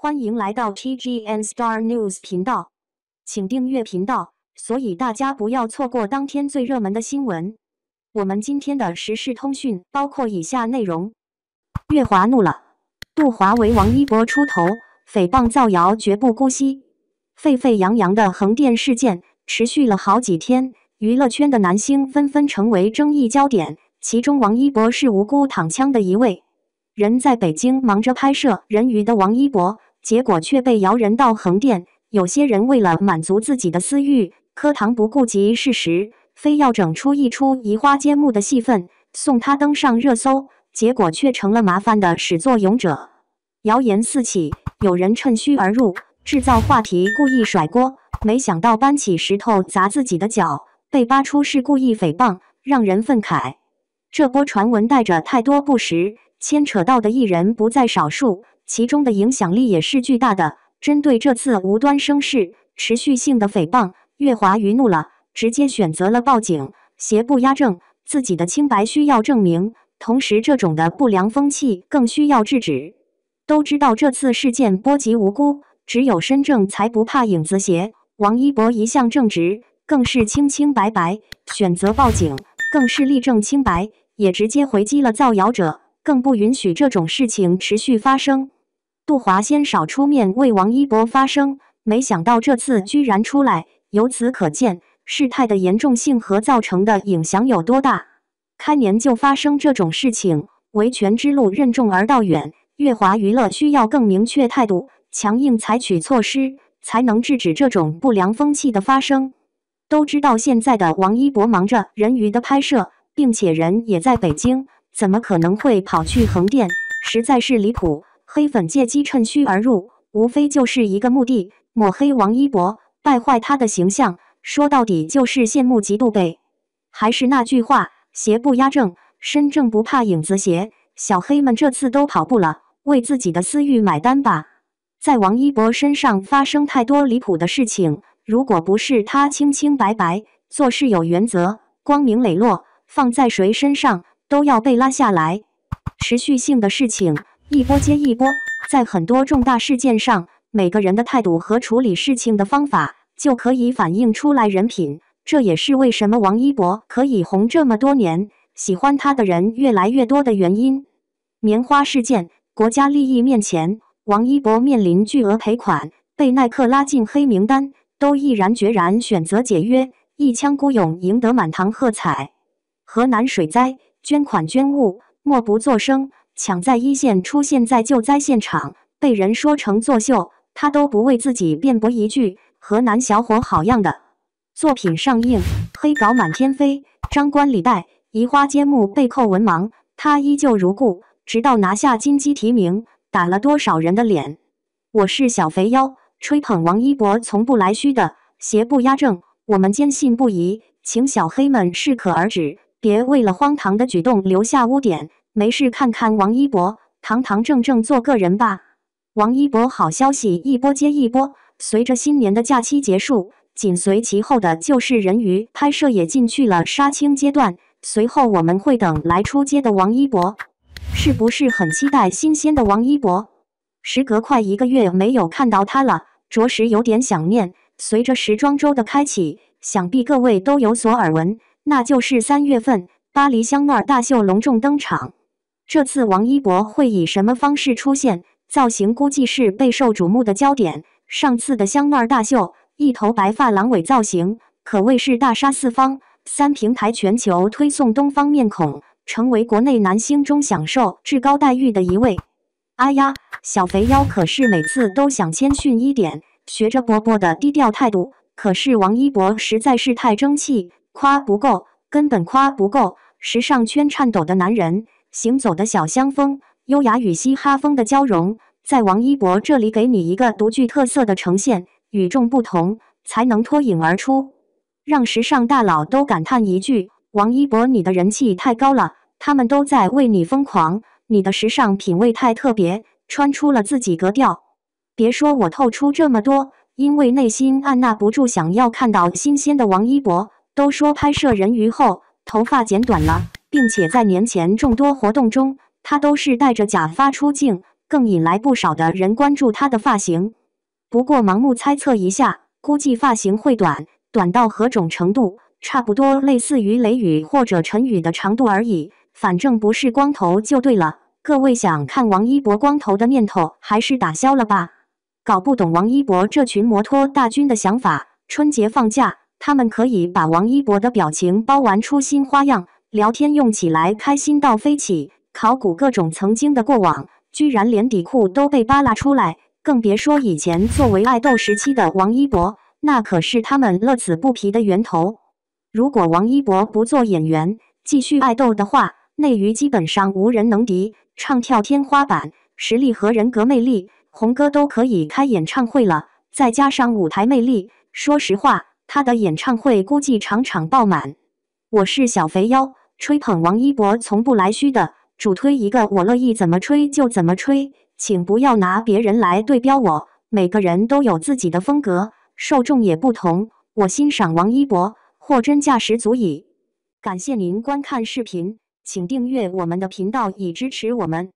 欢迎来到 TGN Star News 频道，请订阅频道，所以大家不要错过当天最热门的新闻。我们今天的时事通讯包括以下内容：月华怒了，杜华为王一博出头，诽谤造谣绝不姑息。沸沸扬扬的横店事件持续了好几天，娱乐圈的男星纷纷成为争议焦点，其中王一博是无辜躺枪的一位。人在北京忙着拍摄《人鱼》的王一博。结果却被摇人到横店。有些人为了满足自己的私欲，课堂不顾及事实，非要整出一出移花接木的戏份，送他登上热搜。结果却成了麻烦的始作俑者，谣言四起。有人趁虚而入，制造话题，故意甩锅。没想到搬起石头砸自己的脚，被扒出是故意诽谤，让人愤慨。这波传闻带着太多不实，牵扯到的艺人不在少数。其中的影响力也是巨大的。针对这次无端生事、持续性的诽谤，月华愚怒了，直接选择了报警。邪不压正，自己的清白需要证明。同时，这种的不良风气更需要制止。都知道这次事件波及无辜，只有身正才不怕影子斜。王一博一向正直，更是清清白白，选择报警，更是力证清白，也直接回击了造谣者，更不允许这种事情持续发生。杜华先少出面为王一博发声，没想到这次居然出来。由此可见，事态的严重性和造成的影响有多大。开年就发生这种事情，维权之路任重而道远。月华娱乐需要更明确态度，强硬采取措施，才能制止这种不良风气的发生。都知道现在的王一博忙着《人鱼》的拍摄，并且人也在北京，怎么可能会跑去横店？实在是离谱。黑粉借机趁虚而入，无非就是一个目的：抹黑王一博，败坏他的形象。说到底，就是羡慕嫉妒呗。还是那句话，邪不压正，身正不怕影子斜。小黑们这次都跑步了，为自己的私欲买单吧。在王一博身上发生太多离谱的事情，如果不是他清清白白，做事有原则，光明磊落，放在谁身上都要被拉下来。持续性的事情。一波接一波，在很多重大事件上，每个人的态度和处理事情的方法就可以反映出来人品。这也是为什么王一博可以红这么多年，喜欢他的人越来越多的原因。棉花事件，国家利益面前，王一博面临巨额赔款，被耐克拉进黑名单，都毅然决然选择解约，一腔孤勇赢得满堂喝彩。河南水灾，捐款捐物，默不作声。抢在一线出现在救灾现场，被人说成作秀，他都不为自己辩驳一句。河南小伙好样的！作品上映，黑稿满天飞，张冠李戴，移花接木被扣文盲，他依旧如故。直到拿下金鸡提名，打了多少人的脸？我是小肥妖，吹捧王一博从不来虚的，邪不压正，我们坚信不疑，请小黑们适可而止，别为了荒唐的举动留下污点。没事，看看王一博，堂堂正正做个人吧。王一博，好消息一波接一波。随着新年的假期结束，紧随其后的就是《人鱼》拍摄也进去了杀青阶段。随后我们会等来出街的王一博，是不是很期待新鲜的王一博？时隔快一个月没有看到他了，着实有点想念。随着时装周的开启，想必各位都有所耳闻，那就是三月份巴黎香奈儿大秀隆重登场。这次王一博会以什么方式出现？造型估计是备受瞩目的焦点。上次的香奈儿大秀，一头白发狼尾造型可谓是大杀四方，三平台全球推送东方面孔，成为国内男星中享受至高待遇的一位。哎呀，小肥腰可是每次都想谦逊一点，学着伯伯的低调态度。可是王一博实在是太争气，夸不够，根本夸不够。时尚圈颤抖的男人。行走的小香风，优雅与嘻哈风的交融，在王一博这里给你一个独具特色的呈现。与众不同，才能脱颖而出，让时尚大佬都感叹一句：“王一博，你的人气太高了，他们都在为你疯狂。”你的时尚品味太特别，穿出了自己格调。别说，我透出这么多，因为内心按捺不住，想要看到新鲜的王一博。都说拍摄人鱼后，头发剪短了。并且在年前众多活动中，他都是戴着假发出镜，更引来不少的人关注他的发型。不过盲目猜测一下，估计发型会短，短到何种程度？差不多类似于雷雨或者陈宇的长度而已。反正不是光头就对了。各位想看王一博光头的念头还是打消了吧？搞不懂王一博这群摩托大军的想法。春节放假，他们可以把王一博的表情包玩出新花样。聊天用起来开心到飞起，考古各种曾经的过往，居然连底裤都被扒拉出来，更别说以前作为爱豆时期的王一博，那可是他们乐此不疲的源头。如果王一博不做演员，继续爱豆的话，内娱基本上无人能敌，唱跳天花板，实力和人格魅力，红歌都可以开演唱会了。再加上舞台魅力，说实话，他的演唱会估计场场爆满。我是小肥妖。吹捧王一博从不来虚的，主推一个我乐意怎么吹就怎么吹，请不要拿别人来对标我。每个人都有自己的风格，受众也不同。我欣赏王一博，货真价实足矣。感谢您观看视频，请订阅我们的频道以支持我们。